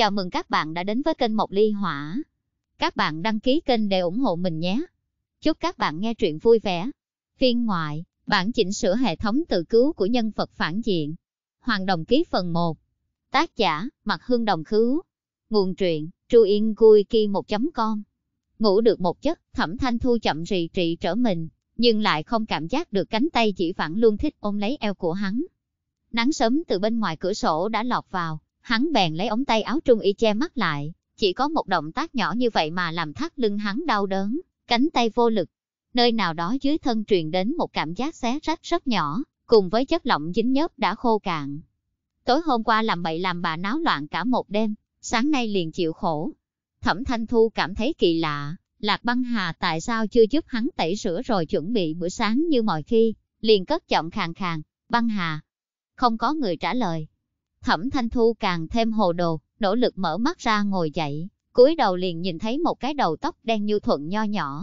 Chào mừng các bạn đã đến với kênh Mộc Ly Hỏa. Các bạn đăng ký kênh để ủng hộ mình nhé. Chúc các bạn nghe truyện vui vẻ. Phiên ngoại, bản chỉnh sửa hệ thống tự cứu của nhân vật phản diện. Hoàng Đồng Ký phần 1 Tác giả, Mặt Hương Đồng Khứu Nguồn truyện, Tru Yên Cui Ki 1.com Ngủ được một giấc, Thẩm Thanh Thu chậm rì trị trở mình, nhưng lại không cảm giác được cánh tay chỉ vẫn luôn thích ôm lấy eo của hắn. Nắng sớm từ bên ngoài cửa sổ đã lọt vào, hắn bèn lấy ống tay áo trung y che mắt lại, chỉ có một động tác nhỏ như vậy mà làm thắt lưng hắn đau đớn, cánh tay vô lực. Nơi nào đó dưới thân truyền đến một cảm giác xé rách rất nhỏ, cùng với chất lỏng dính nhớp đã khô cạn. Tối hôm qua làm bậy làm bà náo loạn cả một đêm, sáng nay liền chịu khổ. Thẩm Thanh Thu cảm thấy kỳ lạ, Lạc Băng Hà tại sao chưa giúp hắn tẩy rửa rồi chuẩn bị bữa sáng như mọi khi, liền cất giọng khàn khàn, "Băng Hà." Không có người trả lời, Thẩm Thanh Thu càng thêm hồ đồ, nỗ lực mở mắt ra ngồi dậy, cúi đầu liền nhìn thấy một cái đầu tóc đen như thuận nho nhỏ.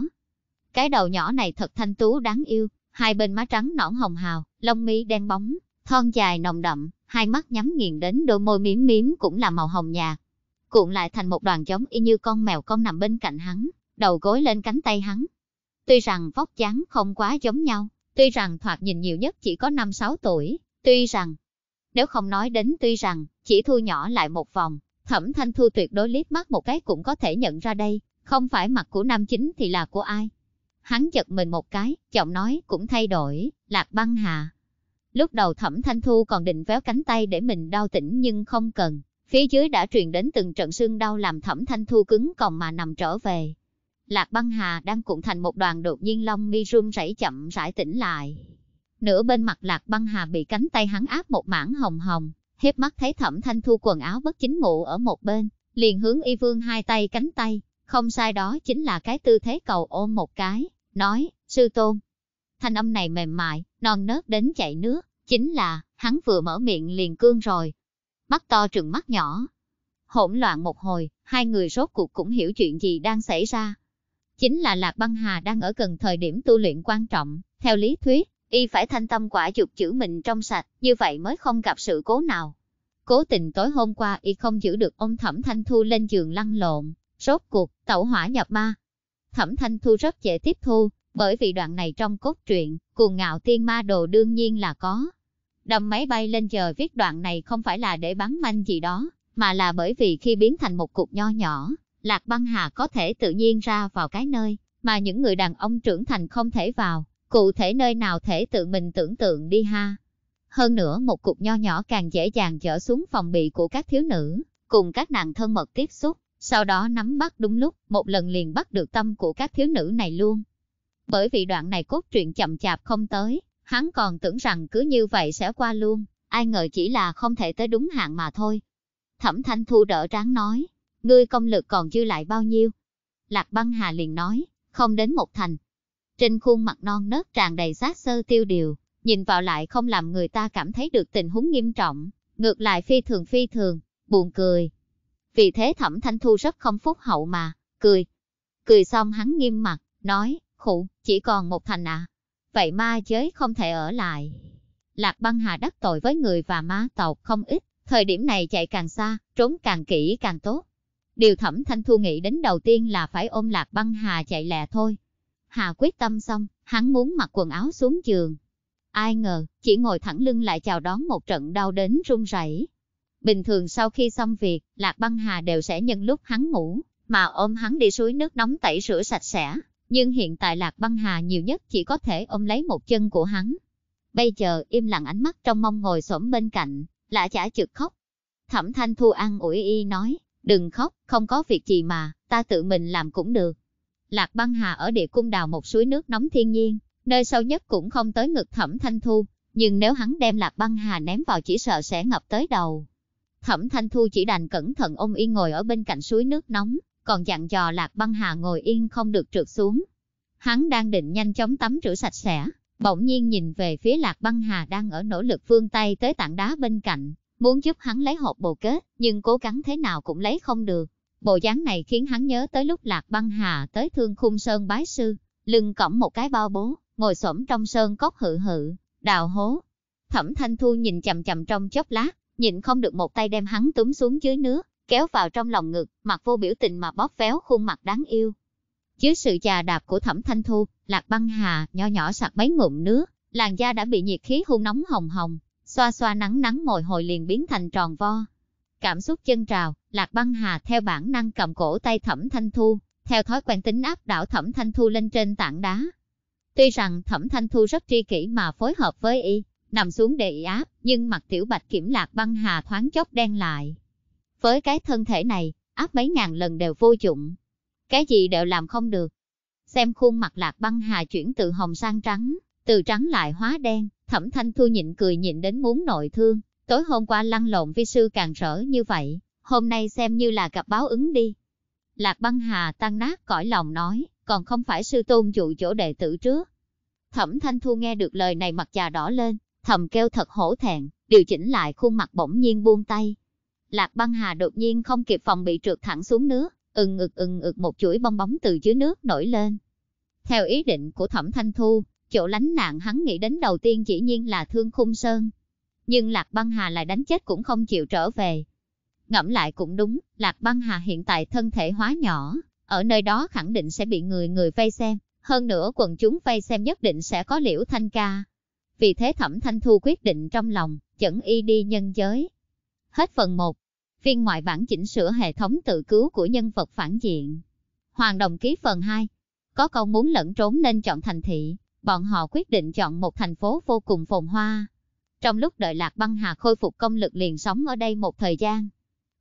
Cái đầu nhỏ này thật thanh tú đáng yêu, hai bên má trắng nõn hồng hào, lông mi đen bóng, thon dài nồng đậm, hai mắt nhắm nghiền đến đôi môi miếm miếm cũng là màu hồng nhạt. Cuộn lại thành một đoàn giống y như con mèo con nằm bên cạnh hắn, đầu gối lên cánh tay hắn. Tuy rằng vóc dáng không quá giống nhau, tuy rằng thoạt nhìn nhiều nhất chỉ có 5-6 tuổi, tuy rằng nếu không nói đến tuy rằng, chỉ thu nhỏ lại một vòng, thẩm thanh thu tuyệt đối liếc mắt một cái cũng có thể nhận ra đây, không phải mặt của nam chính thì là của ai. Hắn giật mình một cái, giọng nói cũng thay đổi, lạc băng hà. Lúc đầu thẩm thanh thu còn định véo cánh tay để mình đau tỉnh nhưng không cần, phía dưới đã truyền đến từng trận xương đau làm thẩm thanh thu cứng còn mà nằm trở về. Lạc băng hà đang cuộn thành một đoàn đột nhiên long mi run rẩy chậm rãi tỉnh lại. Nửa bên mặt lạc băng hà bị cánh tay hắn áp một mảng hồng hồng, hiếp mắt thấy thẩm thanh thu quần áo bất chính ngủ ở một bên, liền hướng y vương hai tay cánh tay, không sai đó chính là cái tư thế cầu ôm một cái, nói, sư tôn. Thanh âm này mềm mại, non nớt đến chảy nước, chính là, hắn vừa mở miệng liền cương rồi. Mắt to trừng mắt nhỏ. Hỗn loạn một hồi, hai người rốt cuộc cũng hiểu chuyện gì đang xảy ra. Chính là Lạc Băng Hà đang ở gần thời điểm tu luyện quan trọng, theo lý thuyết, y phải thanh tâm quả dục chữ mình trong sạch, như vậy mới không gặp sự cố nào. Cố tình tối hôm qua y không giữ được ông Thẩm Thanh Thu lên giường lăn lộn, rốt cuộc, tẩu hỏa nhập ma. Thẩm Thanh Thu rất dễ tiếp thu, bởi vì đoạn này trong cốt truyện, cuồng ngạo tiên ma đồ đương nhiên là có. Đầm máy bay lên chờ viết đoạn này không phải là để bắn manh gì đó, mà là bởi vì khi biến thành một cục nho nhỏ, Lạc Băng Hà có thể tự nhiên ra vào cái nơi, mà những người đàn ông trưởng thành không thể vào, Cụ thể nơi nào thể tự mình tưởng tượng đi ha. Hơn nữa một cục nho nhỏ càng dễ dàng trở xuống phòng bị của các thiếu nữ, cùng các nàng thân mật tiếp xúc, sau đó nắm bắt đúng lúc, một lần liền bắt được tâm của các thiếu nữ này luôn. Bởi vì đoạn này cốt truyện chậm chạp không tới, hắn còn tưởng rằng cứ như vậy sẽ qua luôn, ai ngờ chỉ là không thể tới đúng hạn mà thôi. Thẩm Thanh Thu đỡ tráng nói, ngươi công lực còn dư lại bao nhiêu? Lạc Băng Hà liền nói, không đến một thành, trên khuôn mặt non nớt tràn đầy sát sơ tiêu điều, nhìn vào lại không làm người ta cảm thấy được tình huống nghiêm trọng, ngược lại phi thường phi thường, buồn cười. Vì thế Thẩm Thanh Thu rất không phúc hậu mà, cười. Cười xong hắn nghiêm mặt, nói, khụ, chỉ còn một thành à. Vậy ma giới không thể ở lại. Lạc băng hà đắc tội với người và ma tộc không ít, thời điểm này chạy càng xa, trốn càng kỹ càng tốt. Điều Thẩm Thanh Thu nghĩ đến đầu tiên là phải ôm Lạc băng hà chạy lẹ thôi, Hà quyết tâm xong, hắn muốn mặc quần áo xuống giường. Ai ngờ, chỉ ngồi thẳng lưng lại chào đón một trận đau đến run rẩy. Bình thường sau khi xong việc, Lạc Băng Hà đều sẽ nhân lúc hắn ngủ, mà ôm hắn đi suối nước nóng tẩy rửa sạch sẽ. Nhưng hiện tại Lạc Băng Hà nhiều nhất chỉ có thể ôm lấy một chân của hắn. Bây giờ im lặng ánh mắt trong mong ngồi xổm bên cạnh, lạ chả chực khóc. Thẩm Thanh Thu An ủi y nói, đừng khóc, không có việc gì mà, ta tự mình làm cũng được. Lạc băng hà ở địa cung đào một suối nước nóng thiên nhiên, nơi sâu nhất cũng không tới ngực thẩm thanh thu, nhưng nếu hắn đem lạc băng hà ném vào chỉ sợ sẽ ngập tới đầu. Thẩm thanh thu chỉ đành cẩn thận ôm yên ngồi ở bên cạnh suối nước nóng, còn dặn dò lạc băng hà ngồi yên không được trượt xuống. Hắn đang định nhanh chóng tắm rửa sạch sẽ, bỗng nhiên nhìn về phía lạc băng hà đang ở nỗ lực vươn tay tới tảng đá bên cạnh, muốn giúp hắn lấy hộp bồ kết, nhưng cố gắng thế nào cũng lấy không được. Bộ dáng này khiến hắn nhớ tới lúc lạc băng hà tới thương khung sơn bái sư, lưng cõng một cái bao bố, ngồi xổm trong sơn cốc hự hự, đào hố. Thẩm Thanh Thu nhìn chầm chầm trong chốc lát, nhìn không được một tay đem hắn túm xuống dưới nước, kéo vào trong lòng ngực, mặt vô biểu tình mà bóp véo khuôn mặt đáng yêu. Dưới sự chà đạp của Thẩm Thanh Thu, Lạc Băng Hà nhỏ nhỏ sạc mấy ngụm nước, làn da đã bị nhiệt khí hung nóng hồng hồng, xoa xoa nắng nắng mồi hồi liền biến thành tròn vo, Cảm xúc chân trào, Lạc Băng Hà theo bản năng cầm cổ tay Thẩm Thanh Thu, theo thói quen tính áp đảo Thẩm Thanh Thu lên trên tảng đá. Tuy rằng Thẩm Thanh Thu rất tri kỷ mà phối hợp với y, nằm xuống để y áp, nhưng mặt tiểu bạch kiểm Lạc Băng Hà thoáng chốc đen lại. Với cái thân thể này, áp mấy ngàn lần đều vô dụng. Cái gì đều làm không được. Xem khuôn mặt Lạc Băng Hà chuyển từ hồng sang trắng, từ trắng lại hóa đen, Thẩm Thanh Thu nhịn cười nhịn đến muốn nội thương. Tối hôm qua lăn lộn vi sư càng rỡ như vậy, hôm nay xem như là gặp báo ứng đi. Lạc băng hà tan nát cõi lòng nói, còn không phải sư tôn dụ chỗ đệ tử trước. Thẩm Thanh Thu nghe được lời này mặt già đỏ lên, thầm kêu thật hổ thẹn, điều chỉnh lại khuôn mặt bỗng nhiên buông tay. Lạc băng hà đột nhiên không kịp phòng bị trượt thẳng xuống nước, ừng ực ừng ực một chuỗi bong bóng từ dưới nước nổi lên. Theo ý định của Thẩm Thanh Thu, chỗ lánh nạn hắn nghĩ đến đầu tiên chỉ nhiên là Thương Khung Sơn nhưng Lạc Băng Hà lại đánh chết cũng không chịu trở về. Ngẫm lại cũng đúng, Lạc Băng Hà hiện tại thân thể hóa nhỏ, ở nơi đó khẳng định sẽ bị người người vây xem, hơn nữa quần chúng vây xem nhất định sẽ có liễu thanh ca. Vì thế Thẩm Thanh Thu quyết định trong lòng, chẩn y đi nhân giới. Hết phần 1. Phiên ngoại bản chỉnh sửa hệ thống tự cứu của nhân vật phản diện. Hoàng Đồng ký phần 2. Có câu muốn lẫn trốn nên chọn thành thị, bọn họ quyết định chọn một thành phố vô cùng phồn hoa, trong lúc đợi Lạc Băng Hà khôi phục công lực liền sống ở đây một thời gian.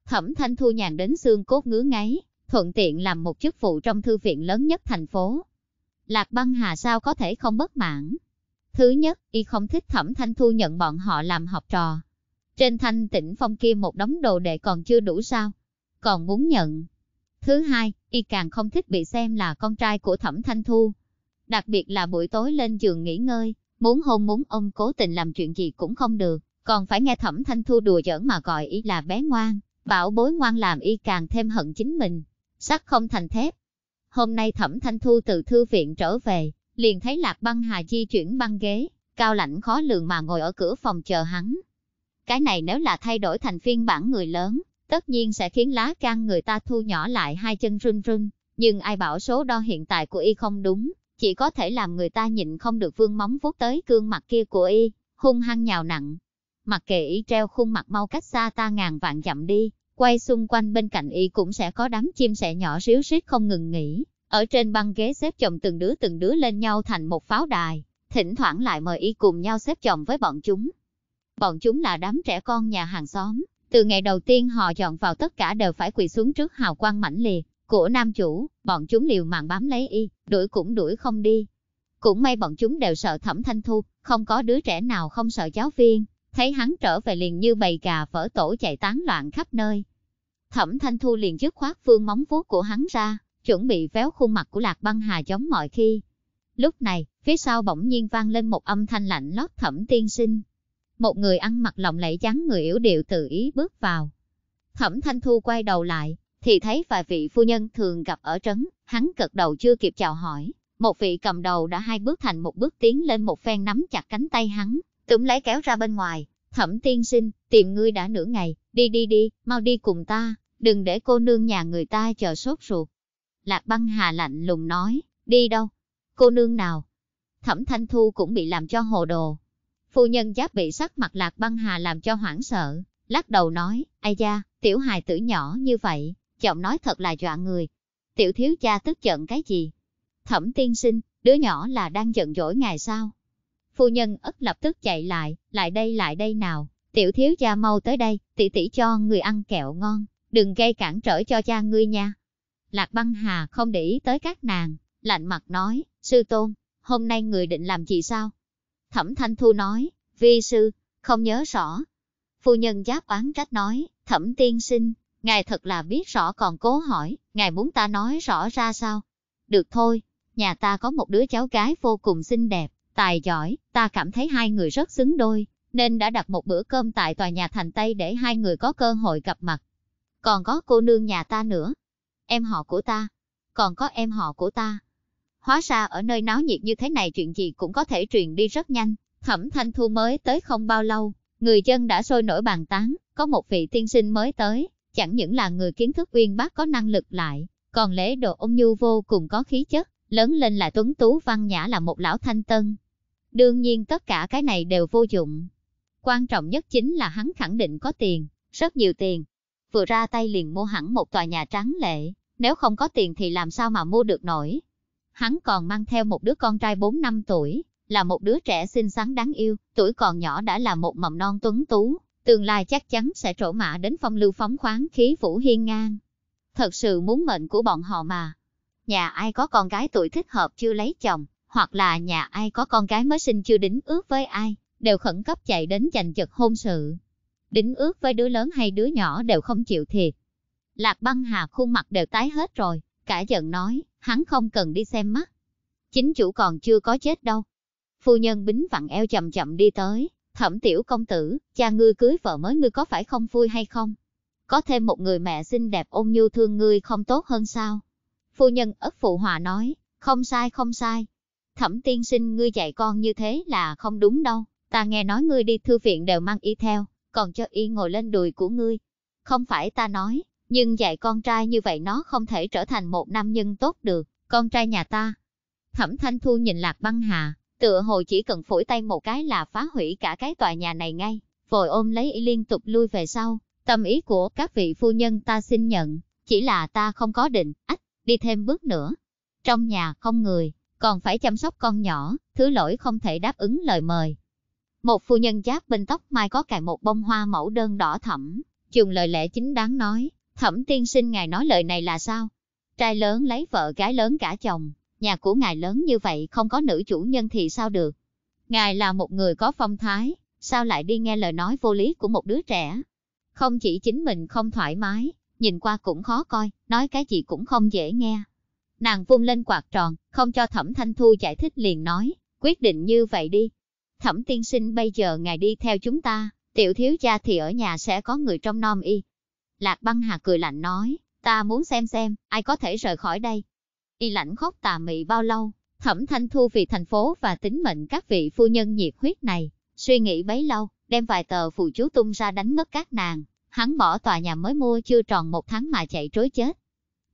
Thẩm Thanh Thu nhàn đến xương cốt ngứa ngáy, thuận tiện làm một chức vụ trong thư viện lớn nhất thành phố. Lạc Băng Hà sao có thể không bất mãn? Thứ nhất, y không thích Thẩm Thanh Thu nhận bọn họ làm học trò. Trên thanh tỉnh phong kia một đống đồ đệ còn chưa đủ sao? Còn muốn nhận. Thứ hai, y càng không thích bị xem là con trai của Thẩm Thanh Thu. Đặc biệt là buổi tối lên giường nghỉ ngơi, Muốn hôn muốn ông cố tình làm chuyện gì cũng không được, còn phải nghe thẩm thanh thu đùa giỡn mà gọi y là bé ngoan, bảo bối ngoan làm y càng thêm hận chính mình, sắt không thành thép. Hôm nay thẩm thanh thu từ thư viện trở về, liền thấy lạc băng hà di chuyển băng ghế, cao lạnh khó lường mà ngồi ở cửa phòng chờ hắn. Cái này nếu là thay đổi thành phiên bản người lớn, tất nhiên sẽ khiến lá can người ta thu nhỏ lại hai chân run run, nhưng ai bảo số đo hiện tại của y không đúng, chỉ có thể làm người ta nhịn không được vương móng vuốt tới gương mặt kia của y, hung hăng nhào nặng. Mặc kệ y treo khuôn mặt mau cách xa ta ngàn vạn dặm đi, quay xung quanh bên cạnh y cũng sẽ có đám chim sẻ nhỏ ríu rít không ngừng nghỉ. Ở trên băng ghế xếp chồng từng đứa từng đứa lên nhau thành một pháo đài, thỉnh thoảng lại mời y cùng nhau xếp chồng với bọn chúng. Bọn chúng là đám trẻ con nhà hàng xóm, từ ngày đầu tiên họ dọn vào tất cả đều phải quỳ xuống trước hào quang mãnh liệt, của nam chủ, bọn chúng liều mạng bám lấy y, đuổi cũng đuổi không đi. Cũng may bọn chúng đều sợ thẩm thanh thu, không có đứa trẻ nào không sợ giáo viên, thấy hắn trở về liền như bầy gà vỡ tổ chạy tán loạn khắp nơi. Thẩm thanh thu liền dứt khoát phương móng vuốt của hắn ra, chuẩn bị véo khuôn mặt của lạc băng hà giống mọi khi. Lúc này, phía sau bỗng nhiên vang lên một âm thanh lạnh lót thẩm tiên sinh. Một người ăn mặc lộng lẫy trắng người yếu điệu tự ý bước vào. Thẩm thanh thu quay đầu lại, thì thấy vài vị phu nhân thường gặp ở trấn, hắn cật đầu chưa kịp chào hỏi. Một vị cầm đầu đã hai bước thành một bước tiến lên một phen nắm chặt cánh tay hắn, túm lấy kéo ra bên ngoài. Thẩm tiên sinh, tìm ngươi đã nửa ngày, đi đi đi, mau đi cùng ta, đừng để cô nương nhà người ta chờ sốt ruột. Lạc băng hà lạnh lùng nói, đi đâu? Cô nương nào? Thẩm thanh thu cũng bị làm cho hồ đồ. Phu nhân giáp bị sắc mặt lạc băng hà làm cho hoảng sợ, lắc đầu nói, ai da, tiểu hài tử nhỏ như vậy, giọng nói thật là dọa người. Tiểu thiếu cha tức giận cái gì? Thẩm tiên sinh, đứa nhỏ là đang giận dỗi ngài sao? Phu nhân ất lập tức chạy lại, lại đây lại đây nào, tiểu thiếu cha mau tới đây, tỷ tỷ cho người ăn kẹo ngon, đừng gây cản trở cho cha ngươi nha. Lạc băng hà không để ý tới các nàng, lạnh mặt nói, sư tôn, hôm nay người định làm gì sao? Thẩm thanh thu nói, vi sư, không nhớ rõ. Phu nhân giáp oán trách nói, thẩm tiên sinh, Ngài thật là biết rõ còn cố hỏi, ngài muốn ta nói rõ ra sao? Được thôi, nhà ta có một đứa cháu gái vô cùng xinh đẹp, tài giỏi, ta cảm thấy hai người rất xứng đôi, nên đã đặt một bữa cơm tại tòa nhà thành Tây để hai người có cơ hội gặp mặt. Còn có cô nương nhà ta nữa, em họ của ta, còn có em họ của ta. Hóa ra ở nơi náo nhiệt như thế này chuyện gì cũng có thể truyền đi rất nhanh, thẩm thanh thu mới tới không bao lâu, người dân đã sôi nổi bàn tán, có một vị tiên sinh mới tới, chẳng những là người kiến thức uyên bác có năng lực lại, còn lễ độ ông Nhu vô cùng có khí chất, lớn lên là tuấn tú văn nhã là một lão thanh tân. Đương nhiên tất cả cái này đều vô dụng. Quan trọng nhất chính là hắn khẳng định có tiền, rất nhiều tiền. Vừa ra tay liền mua hẳn một tòa nhà trắng lệ, nếu không có tiền thì làm sao mà mua được nổi. Hắn còn mang theo một đứa con trai 4 năm tuổi, là một đứa trẻ xinh xắn đáng yêu, tuổi còn nhỏ đã là một mầm non tuấn tú tương lai chắc chắn sẽ trổ mã đến phong lưu phóng khoáng khí vũ hiên ngang. Thật sự muốn mệnh của bọn họ mà. Nhà ai có con gái tuổi thích hợp chưa lấy chồng, hoặc là nhà ai có con gái mới sinh chưa đính ước với ai, đều khẩn cấp chạy đến giành giật hôn sự. Đính ước với đứa lớn hay đứa nhỏ đều không chịu thiệt. Lạc băng hà khuôn mặt đều tái hết rồi, cả giận nói, hắn không cần đi xem mắt. Chính chủ còn chưa có chết đâu. Phu nhân bính vặn eo chậm chậm đi tới, Thẩm tiểu công tử, cha ngươi cưới vợ mới ngươi có phải không vui hay không? Có thêm một người mẹ xinh đẹp ôn nhu thương ngươi không tốt hơn sao? Phu nhân ất phụ hòa nói, không sai không sai. Thẩm tiên sinh ngươi dạy con như thế là không đúng đâu, ta nghe nói ngươi đi thư viện đều mang y theo, còn cho y ngồi lên đùi của ngươi. Không phải ta nói, nhưng dạy con trai như vậy nó không thể trở thành một nam nhân tốt được, con trai nhà ta. Thẩm Thanh Thu nhìn Lạc Băng Hà, Tựa hồ chỉ cần phổi tay một cái là phá hủy cả cái tòa nhà này ngay, vội ôm lấy y liên tục lui về sau. Tâm ý của các vị phu nhân ta xin nhận, chỉ là ta không có định, ách, đi thêm bước nữa. Trong nhà không người, còn phải chăm sóc con nhỏ, thứ lỗi không thể đáp ứng lời mời. Một phu nhân giáp bên tóc mai có cài một bông hoa mẫu đơn đỏ thẫm, dùng lời lẽ chính đáng nói, thẩm tiên sinh ngài nói lời này là sao? Trai lớn lấy vợ gái lớn cả chồng, nhà của ngài lớn như vậy không có nữ chủ nhân thì sao được. Ngài là một người có phong thái, sao lại đi nghe lời nói vô lý của một đứa trẻ. Không chỉ chính mình không thoải mái, nhìn qua cũng khó coi, nói cái gì cũng không dễ nghe. Nàng vung lên quạt tròn, không cho Thẩm Thanh Thu giải thích liền nói, quyết định như vậy đi. Thẩm tiên sinh bây giờ ngài đi theo chúng ta, tiểu thiếu gia thì ở nhà sẽ có người trong nom y. Lạc băng hà cười lạnh nói, ta muốn xem xem, ai có thể rời khỏi đây, y lãnh khóc tà mị bao lâu. Thẩm Thanh Thu vì thành phố và tính mệnh các vị phu nhân nhiệt huyết này, suy nghĩ bấy lâu, đem vài tờ phù chú tung ra đánh ngất các nàng, hắn bỏ tòa nhà mới mua chưa tròn một tháng mà chạy trối chết.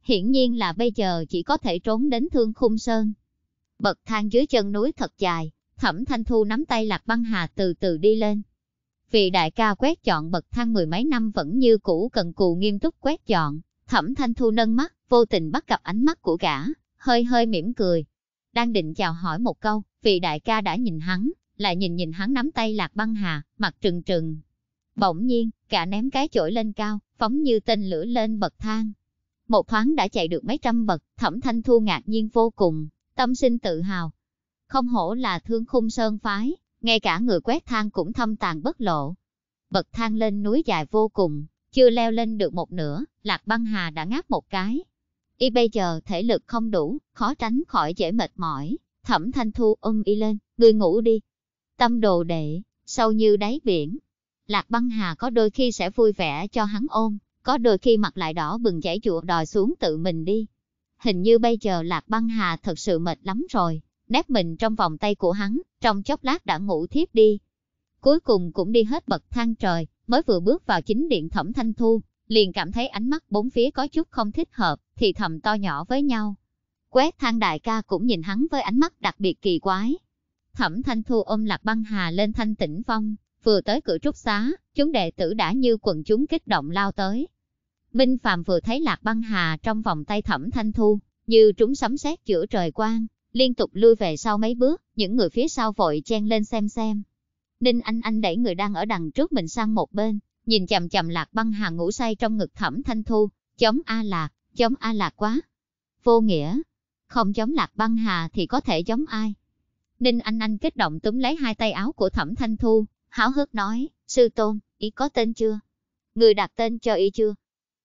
Hiển nhiên là bây giờ chỉ có thể trốn đến thương khung sơn. Bậc thang dưới chân núi thật dài, Thẩm Thanh Thu nắm tay Lạc Băng Hà từ từ đi lên. vị đại ca quét chọn bậc thang mười mấy năm vẫn như cũ cần cù nghiêm túc quét chọn, Thẩm Thanh Thu nâng mắt, vô tình bắt gặp ánh mắt của gã, hơi hơi mỉm cười. Đang định chào hỏi một câu, vì đại ca đã nhìn hắn, lại nhìn nhìn hắn nắm tay lạc băng hà, mặt trừng trừng. Bỗng nhiên, gã ném cái chổi lên cao, phóng như tên lửa lên bậc thang. Một thoáng đã chạy được mấy trăm bậc, Thẩm Thanh Thu ngạc nhiên vô cùng, tâm sinh tự hào. Không hổ là thương khung sơn phái, ngay cả người quét thang cũng thâm tàn bất lộ. Bậc thang lên núi dài vô cùng, chưa leo lên được một nửa, Lạc Băng Hà đã ngáp một cái. Y bây giờ thể lực không đủ, khó tránh khỏi dễ mệt mỏi. Thẩm Thanh Thu ôm y lên, người ngủ đi. Tâm đồ đệ, sâu như đáy biển. Lạc Băng Hà có đôi khi sẽ vui vẻ cho hắn ôm, có đôi khi mặt lại đỏ bừng chảy chùa đòi xuống tự mình đi. Hình như bây giờ Lạc Băng Hà thật sự mệt lắm rồi, nép mình trong vòng tay của hắn, trong chốc lát đã ngủ thiếp đi. Cuối cùng cũng đi hết bậc thang trời, mới vừa bước vào chính điện thẩm thanh thu, liền cảm thấy ánh mắt bốn phía có chút không thích hợp, thì thầm to nhỏ với nhau. Quét thang đại ca cũng nhìn hắn với ánh mắt đặc biệt kỳ quái. Thẩm thanh thu ôm lạc băng hà lên thanh tĩnh phong, vừa tới cửa trúc xá, chúng đệ tử đã như quần chúng kích động lao tới. Minh Phạm vừa thấy lạc băng hà trong vòng tay thẩm thanh thu, như trúng sấm sét giữa trời quang, liên tục lui về sau mấy bước, những người phía sau vội chen lên xem xem, Đinh Anh Anh đẩy người đang ở đằng trước mình sang một bên, nhìn chằm chằm lạc băng hà ngủ say trong ngực thẩm thanh thu, chống A lạc, chống A lạc quá. Vô nghĩa, không chống lạc băng hà thì có thể chống ai. Đinh Anh Anh kích động túm lấy hai tay áo của thẩm thanh thu, háo hức nói, sư tôn, ý có tên chưa? Người đặt tên cho y chưa?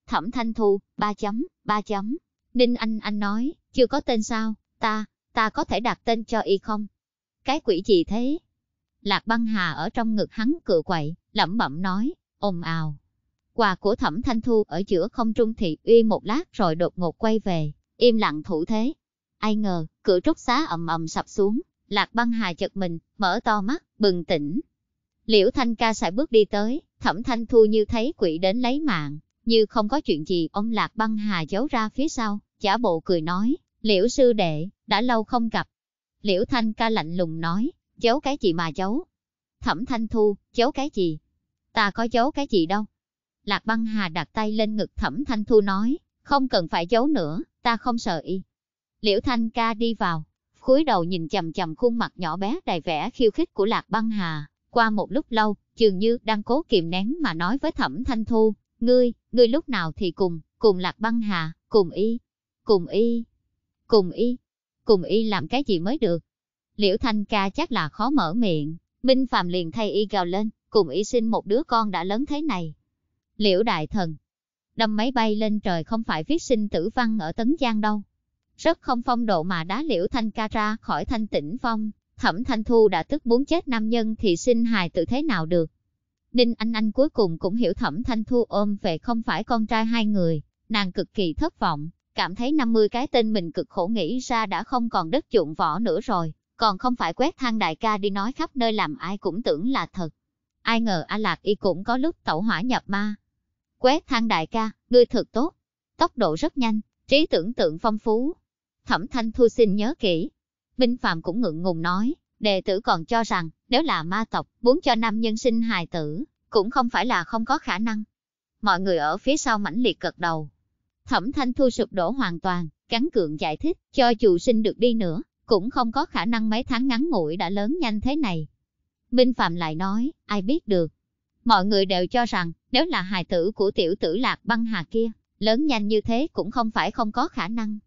Thẩm thanh thu, ba chấm, ba chấm. Đinh Anh Anh nói, chưa có tên sao, ta, ta có thể đặt tên cho y không? Cái quỷ gì thế? Lạc băng hà ở trong ngực hắn cựa quậy, lẩm bẩm nói, ồn ào. Quà của thẩm thanh thu ở giữa không trung thị uy một lát rồi đột ngột quay về, im lặng thủ thế. Ai ngờ, cửa trúc xá ầm ầm sập xuống, lạc băng hà chật mình, mở to mắt, bừng tỉnh. Liễu thanh ca xài bước đi tới, thẩm thanh thu như thấy quỷ đến lấy mạng, như không có chuyện gì ông lạc băng hà giấu ra phía sau, giả bộ cười nói, liễu sư đệ, đã lâu không gặp. Liễu thanh ca lạnh lùng nói, Giấu cái gì mà giấu? Thẩm Thanh Thu, giấu cái gì? Ta có giấu cái gì đâu? Lạc băng hà đặt tay lên ngực Thẩm Thanh Thu nói, không cần phải giấu nữa, ta không sợ y. Liễu Thanh ca đi vào, cúi đầu nhìn chầm chầm khuôn mặt nhỏ bé đầy vẻ khiêu khích của Lạc băng hà. Qua một lúc lâu, dường như đang cố kiềm nén mà nói với Thẩm Thanh Thu, ngươi, ngươi lúc nào thì cùng, cùng Lạc băng hà, cùng y, cùng y, cùng y, cùng y làm cái gì mới được. Liễu Thanh ca chắc là khó mở miệng, Minh Phạm liền thay y gào lên, cùng y sinh một đứa con đã lớn thế này. Liễu Đại Thần, đâm máy bay lên trời không phải viết sinh tử văn ở Tấn Giang đâu. Rất không phong độ mà đá Liễu Thanh ca ra khỏi thanh tĩnh phong, Thẩm Thanh Thu đã tức muốn chết nam nhân thì sinh hài tự thế nào được. Ninh Anh Anh cuối cùng cũng hiểu Thẩm Thanh Thu ôm về không phải con trai hai người, nàng cực kỳ thất vọng, cảm thấy 50 cái tên mình cực khổ nghĩ ra đã không còn đất dụng võ nữa rồi còn không phải quét thang đại ca đi nói khắp nơi làm ai cũng tưởng là thật. Ai ngờ A Lạc y cũng có lúc tẩu hỏa nhập ma. Quét thang đại ca, ngươi thật tốt, tốc độ rất nhanh, trí tưởng tượng phong phú. Thẩm Thanh Thu xin nhớ kỹ. Minh Phạm cũng ngượng ngùng nói, đệ tử còn cho rằng, nếu là ma tộc, muốn cho nam nhân sinh hài tử, cũng không phải là không có khả năng. Mọi người ở phía sau mãnh liệt cật đầu. Thẩm Thanh Thu sụp đổ hoàn toàn, cắn cường giải thích, cho dù sinh được đi nữa, cũng không có khả năng mấy tháng ngắn ngủi đã lớn nhanh thế này. Minh Phạm lại nói, ai biết được. Mọi người đều cho rằng, nếu là hài tử của tiểu tử lạc băng hà kia, lớn nhanh như thế cũng không phải không có khả năng.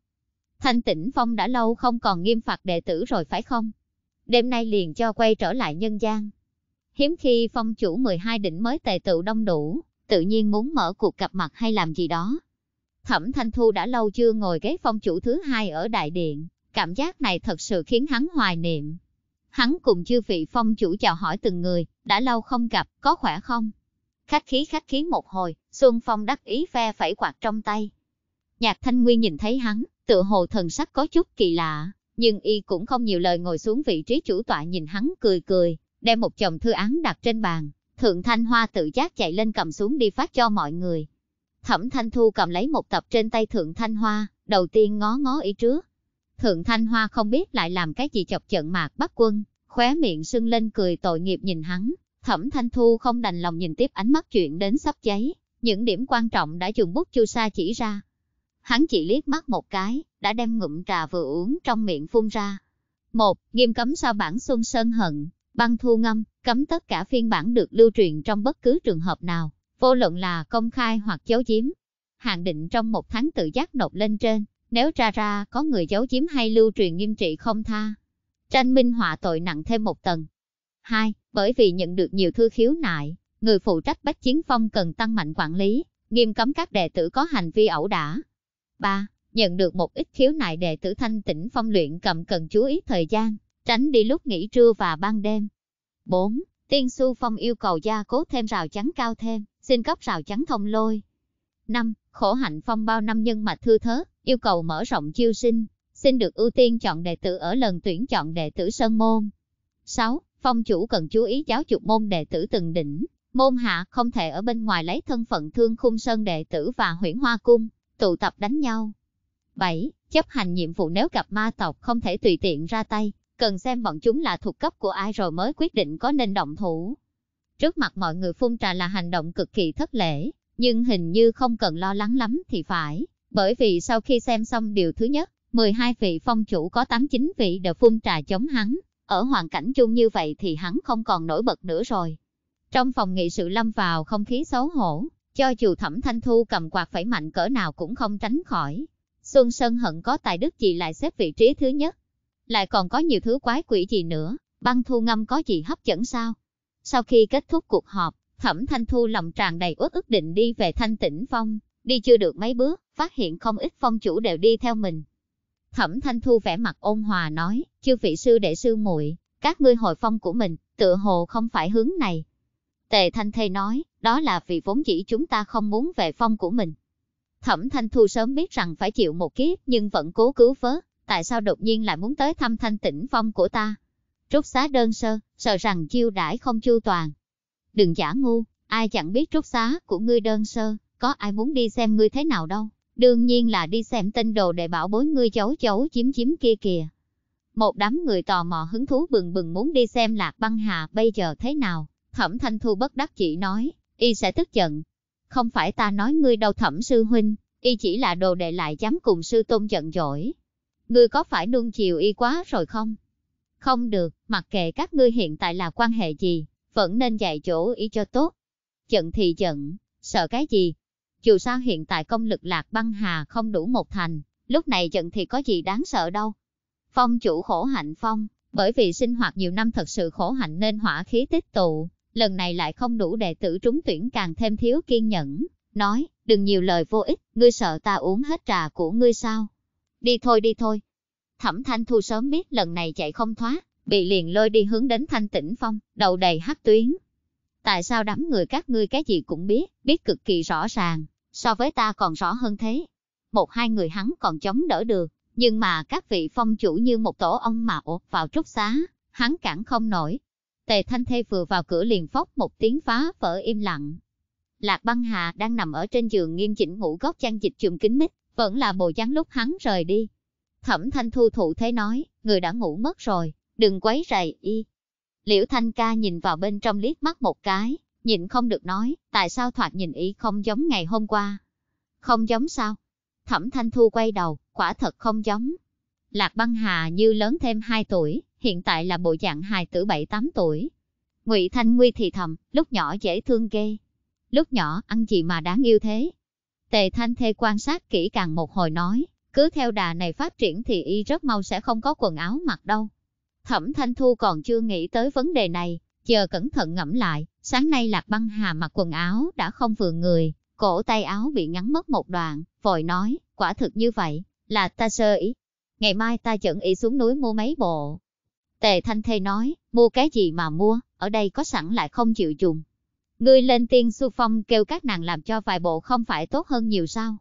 Thanh tĩnh phong đã lâu không còn nghiêm phạt đệ tử rồi phải không? Đêm nay liền cho quay trở lại nhân gian. Hiếm khi phong chủ 12 đỉnh mới tề tựu đông đủ, tự nhiên muốn mở cuộc gặp mặt hay làm gì đó. Thẩm Thanh Thu đã lâu chưa ngồi ghế phong chủ thứ hai ở đại điện, Cảm giác này thật sự khiến hắn hoài niệm. Hắn cùng chư vị phong chủ chào hỏi từng người, đã lâu không gặp, có khỏe không? Khách khí khách khí một hồi, Xuân Phong đắc ý phe phẩy quạt trong tay. Nhạc Thanh Nguyên nhìn thấy hắn, tựa hồ thần sắc có chút kỳ lạ, nhưng y cũng không nhiều lời ngồi xuống vị trí chủ tọa nhìn hắn cười cười, đem một chồng thư án đặt trên bàn, Thượng Thanh Hoa tự giác chạy lên cầm xuống đi phát cho mọi người. Thẩm Thanh Thu cầm lấy một tập trên tay Thượng Thanh Hoa, đầu tiên ngó ngó ý trước, Thượng Thanh Hoa không biết lại làm cái gì chọc trận mạc bắt quân, khóe miệng sưng lên cười tội nghiệp nhìn hắn. Thẩm Thanh Thu không đành lòng nhìn tiếp ánh mắt chuyện đến sắp cháy, những điểm quan trọng đã dùng bút chu sa chỉ ra. Hắn chỉ liếc mắt một cái, đã đem ngụm trà vừa uống trong miệng phun ra. Một, nghiêm cấm sao bản xuân sơn hận, băng thu ngâm, cấm tất cả phiên bản được lưu truyền trong bất cứ trường hợp nào, vô luận là công khai hoặc giấu giếm. Hạn định trong một tháng tự giác nộp lên trên, nếu ra ra có người giấu chiếm hay lưu truyền nghiêm trị không tha, tranh minh họa tội nặng thêm một tầng. hai Bởi vì nhận được nhiều thư khiếu nại, người phụ trách bách chiến phong cần tăng mạnh quản lý, nghiêm cấm các đệ tử có hành vi ẩu đả. ba Nhận được một ít khiếu nại đệ tử thanh tỉnh phong luyện cầm cần chú ý thời gian, tránh đi lúc nghỉ trưa và ban đêm. bốn Tiên Xu Phong yêu cầu gia cố thêm rào chắn cao thêm, xin cấp rào chắn thông lôi. năm Khổ hạnh phong bao năm nhân mạch thư thớt, yêu cầu mở rộng chiêu sinh, xin được ưu tiên chọn đệ tử ở lần tuyển chọn đệ tử Sơn Môn. 6. Phong chủ cần chú ý giáo dục môn đệ tử từng đỉnh, môn hạ không thể ở bên ngoài lấy thân phận thương khung sơn đệ tử và huyển hoa cung, tụ tập đánh nhau. 7. Chấp hành nhiệm vụ nếu gặp ma tộc không thể tùy tiện ra tay, cần xem bọn chúng là thuộc cấp của ai rồi mới quyết định có nên động thủ. Trước mặt mọi người phun trà là hành động cực kỳ thất lễ, nhưng hình như không cần lo lắng lắm thì phải, bởi vì sau khi xem xong điều thứ nhất, 12 vị phong chủ có 8-9 vị đều phun trà chống hắn, ở hoàn cảnh chung như vậy thì hắn không còn nổi bật nữa rồi. Trong phòng nghị sự lâm vào không khí xấu hổ, cho dù thẩm thanh thu cầm quạt phải mạnh cỡ nào cũng không tránh khỏi. Xuân Sơn hận có tài đức gì lại xếp vị trí thứ nhất. Lại còn có nhiều thứ quái quỷ gì nữa, băng thu ngâm có gì hấp dẫn sao? Sau khi kết thúc cuộc họp, Thẩm Thanh Thu lòng tràn đầy uất ức định đi về Thanh Tĩnh Phong, Đi chưa được mấy bước, phát hiện không ít phong chủ đều đi theo mình. Thẩm Thanh Thu vẻ mặt ôn hòa nói, chư vị sư đệ sư muội, các ngươi hội phong của mình, tựa hồ không phải hướng này. Tề Thanh Thê nói, đó là vì vốn dĩ chúng ta không muốn về phong của mình. Thẩm Thanh Thu sớm biết rằng phải chịu một kiếp nhưng vẫn cố cứu vớ, tại sao đột nhiên lại muốn tới thăm thanh tỉnh phong của ta? Trúc xá đơn sơ, sợ rằng chiêu đãi không chu toàn. Đừng giả ngu, ai chẳng biết trúc xá của ngươi đơn sơ, có ai muốn đi xem ngươi thế nào đâu, đương nhiên là đi xem tên đồ để bảo bối ngươi cháu cháu chiếm chiếm kia kìa. Một đám người tò mò hứng thú bừng bừng muốn đi xem lạc băng hà bây giờ thế nào, thẩm thanh thu bất đắc chỉ nói, y sẽ tức giận. Không phải ta nói ngươi đâu thẩm sư huynh, y chỉ là đồ đệ lại dám cùng sư tôn giận dỗi. Ngươi có phải nuông chiều y quá rồi không? Không được, mặc kệ các ngươi hiện tại là quan hệ gì, vẫn nên dạy chỗ y cho tốt. Giận thì giận, sợ cái gì, dù sao hiện tại công lực lạc băng hà không đủ một thành, lúc này trận thì có gì đáng sợ đâu. Phong chủ khổ hạnh phong, bởi vì sinh hoạt nhiều năm thật sự khổ hạnh nên hỏa khí tích tụ, lần này lại không đủ đệ tử trúng tuyển càng thêm thiếu kiên nhẫn. Nói, đừng nhiều lời vô ích, ngươi sợ ta uống hết trà của ngươi sao? Đi thôi đi thôi. Thẩm Thanh Thu sớm biết lần này chạy không thoát, bị liền lôi đi hướng đến Thanh Tĩnh Phong, đầu đầy hắc tuyến. Tại sao đám người các ngươi cái gì cũng biết, biết cực kỳ rõ ràng, so với ta còn rõ hơn thế. Một hai người hắn còn chống đỡ được, nhưng mà các vị phong chủ như một tổ ong mà ột vào trúc xá, hắn cản không nổi. Tề Thanh Thê vừa vào cửa liền phốc một tiếng phá vỡ im lặng. Lạc băng hà đang nằm ở trên giường nghiêm chỉnh ngủ góc trang dịch chùm kính mít, vẫn là bồ dáng lúc hắn rời đi. Thẩm Thanh Thu thụ thế nói, người đã ngủ mất rồi, đừng quấy rầy y. Liễu Thanh Ca nhìn vào bên trong liếc mắt một cái, Nhìn không được nói, tại sao thoạt nhìn ý không giống ngày hôm qua? Không giống sao? Thẩm Thanh Thu quay đầu, quả thật không giống. Lạc băng hà như lớn thêm 2 tuổi, hiện tại là bộ dạng hài tử 7-8 tuổi. Ngụy Thanh Nguy thì thầm, lúc nhỏ dễ thương ghê. Lúc nhỏ ăn gì mà đáng yêu thế. Tề Thanh Thê quan sát kỹ càng một hồi nói, cứ theo đà này phát triển thì y rất mau sẽ không có quần áo mặc đâu. Thẩm Thanh Thu còn chưa nghĩ tới vấn đề này, chờ cẩn thận ngẫm lại, Sáng nay Lạc Băng Hà mặc quần áo đã không vừa người, cổ tay áo bị ngắn mất một đoạn, vội nói, quả thực như vậy, là ta sơ ý. Ngày mai ta chuẩn ý xuống núi mua mấy bộ. Tề Thanh Thê nói, mua cái gì mà mua, ở đây có sẵn lại không chịu dùng. Ngươi lên tiên su phong kêu các nàng làm cho vài bộ không phải tốt hơn nhiều sao.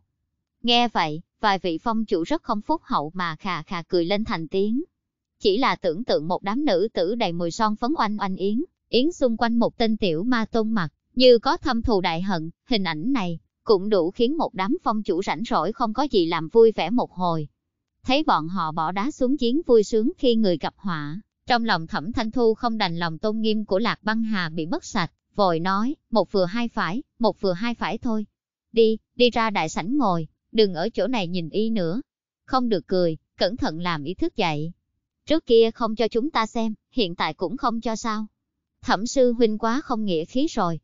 Nghe vậy, vài vị phong chủ rất không phúc hậu mà khà khà cười lên thành tiếng. Chỉ là tưởng tượng một đám nữ tử đầy mùi son phấn oanh oanh yến, Yến xung quanh một tên tiểu ma tôn mặt, như có thâm thù đại hận, hình ảnh này, cũng đủ khiến một đám phong chủ rảnh rỗi không có gì làm vui vẻ một hồi. Thấy bọn họ bỏ đá xuống chiến vui sướng khi người gặp họa, trong lòng thẩm thanh thu không đành lòng tôn nghiêm của lạc băng hà bị mất sạch, vội nói, một vừa hai phải, một vừa hai phải thôi. Đi, đi ra đại sảnh ngồi, đừng ở chỗ này nhìn y nữa. Không được cười, cẩn thận làm ý thức dậy. Trước kia không cho chúng ta xem, hiện tại cũng không cho sao thẩm sư huynh quá không nghĩa khí rồi.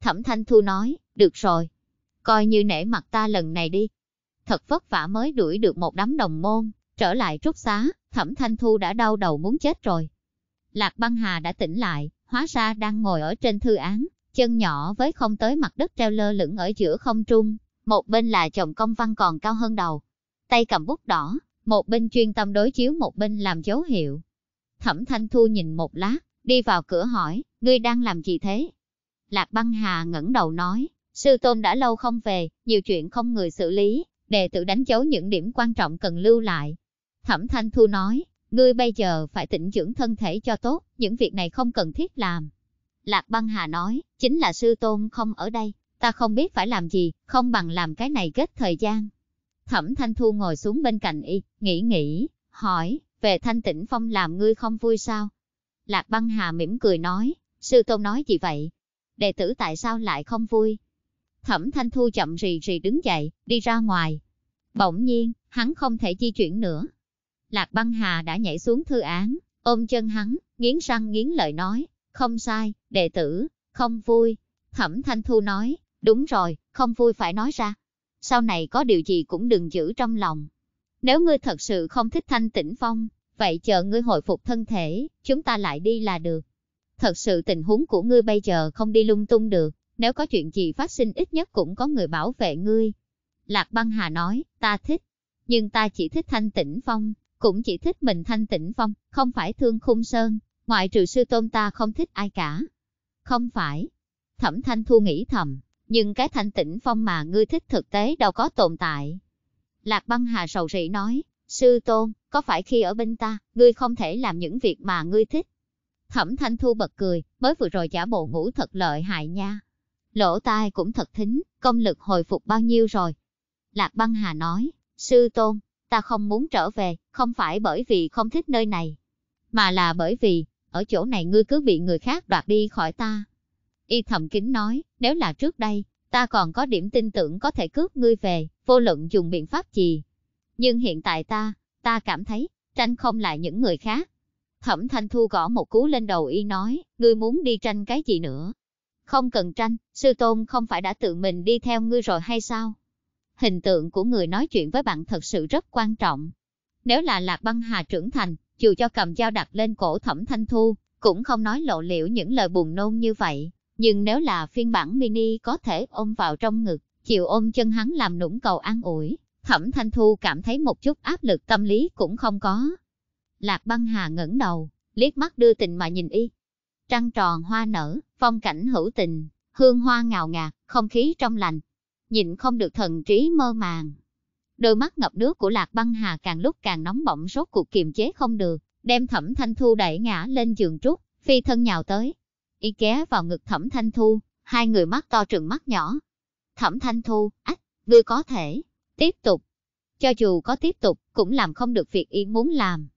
Thẩm Thanh Thu nói, được rồi, coi như nể mặt ta lần này đi. Thật vất vả mới đuổi được một đám đồng môn, trở lại trúc xá, thẩm Thanh Thu đã đau đầu muốn chết rồi. Lạc băng hà đã tỉnh lại, hóa ra đang ngồi ở trên thư án, chân nhỏ với không tới mặt đất treo lơ lửng ở giữa không trung, một bên là chồng công văn còn cao hơn đầu. Tay cầm bút đỏ, một bên chuyên tâm đối chiếu một bên làm dấu hiệu. Thẩm Thanh Thu nhìn một lát, đi vào cửa hỏi, ngươi đang làm gì thế? Lạc băng hà ngẩng đầu nói, sư tôn đã lâu không về, nhiều chuyện không người xử lý, đệ tử đánh dấu những điểm quan trọng cần lưu lại. Thẩm Thanh Thu nói, ngươi bây giờ phải tĩnh dưỡng thân thể cho tốt, những việc này không cần thiết làm. Lạc băng hà nói, chính là sư tôn không ở đây, ta không biết phải làm gì, không bằng làm cái này kết thời gian. Thẩm Thanh Thu ngồi xuống bên cạnh y, nghĩ nghĩ, hỏi, về thanh tĩnh phong làm ngươi không vui sao? Lạc băng hà mỉm cười nói, sư tôn nói gì vậy? Đệ tử tại sao lại không vui? Thẩm Thanh Thu chậm rì rì đứng dậy, đi ra ngoài. Bỗng nhiên, hắn không thể di chuyển nữa. Lạc băng hà đã nhảy xuống thư án, ôm chân hắn, nghiến răng nghiến lợi nói, không sai, đệ tử, không vui. Thẩm Thanh Thu nói, đúng rồi, không vui phải nói ra. Sau này có điều gì cũng đừng giữ trong lòng. Nếu ngươi thật sự không thích thanh tĩnh phong, vậy chờ ngươi hồi phục thân thể, chúng ta lại đi là được. Thật sự tình huống của ngươi bây giờ không đi lung tung được, nếu có chuyện gì phát sinh ít nhất cũng có người bảo vệ ngươi. Lạc băng hà nói, ta thích, nhưng ta chỉ thích thanh tĩnh phong, cũng chỉ thích mình thanh tĩnh phong, không phải thương khung sơn, ngoại trừ sư tôn ta không thích ai cả. Không phải. Thẩm thanh thu nghĩ thầm, nhưng cái thanh tĩnh phong mà ngươi thích thực tế đâu có tồn tại. Lạc băng hà sầu rỉ nói, Sư tôn, có phải khi ở bên ta, ngươi không thể làm những việc mà ngươi thích? Thẩm Thanh Thu bật cười, mới vừa rồi giả bộ ngủ thật lợi hại nha. Lỗ tai cũng thật thính, công lực hồi phục bao nhiêu rồi? Lạc Băng Hà nói, sư tôn, ta không muốn trở về, không phải bởi vì không thích nơi này, mà là bởi vì, ở chỗ này ngươi cứ bị người khác đoạt đi khỏi ta. Y thẩm kính nói, nếu là trước đây, ta còn có điểm tin tưởng có thể cướp ngươi về, vô luận dùng biện pháp gì, nhưng hiện tại ta, ta cảm thấy, tranh không lại những người khác. Thẩm Thanh Thu gõ một cú lên đầu y nói, ngươi muốn đi tranh cái gì nữa? Không cần tranh, sư tôn không phải đã tự mình đi theo ngươi rồi hay sao? Hình tượng của người nói chuyện với bạn thật sự rất quan trọng. Nếu là Lạc Băng Hà trưởng thành, dù cho cầm dao đặt lên cổ Thẩm Thanh Thu, cũng không nói lộ liễu những lời buồn nôn như vậy. Nhưng nếu là phiên bản mini có thể ôm vào trong ngực, chịu ôm chân hắn làm nũng cầu an ủi, Thẩm Thanh Thu cảm thấy một chút áp lực tâm lý cũng không có. Lạc băng hà ngẩng đầu, liếc mắt đưa tình mà nhìn y. Trăng tròn hoa nở, phong cảnh hữu tình, hương hoa ngào ngạt, không khí trong lành. Nhìn không được thần trí mơ màng. Đôi mắt ngập nước của Lạc băng hà càng lúc càng nóng bỏng rốt cuộc kiềm chế không được, đem Thẩm Thanh Thu đẩy ngã lên giường trúc, phi thân nhào tới. Y ké vào ngực Thẩm Thanh Thu, hai người mắt to trừng mắt nhỏ. Thẩm Thanh Thu, ách, ngươi có thể, Tiếp tục. Cho dù có tiếp tục, cũng làm không được việc y muốn làm.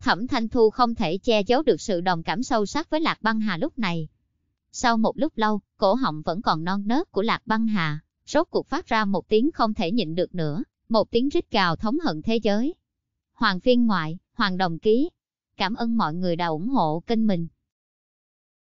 Thẩm Thanh Thu không thể che giấu được sự đồng cảm sâu sắc với Lạc Băng Hà lúc này. Sau một lúc lâu, cổ họng vẫn còn non nớt của Lạc Băng Hà, rốt cuộc phát ra một tiếng không thể nhịn được nữa, một tiếng rít gào thống hận thế giới. Hoàng phiên ngoại, Hoàng đồng ký. Cảm ơn mọi người đã ủng hộ kênh mình.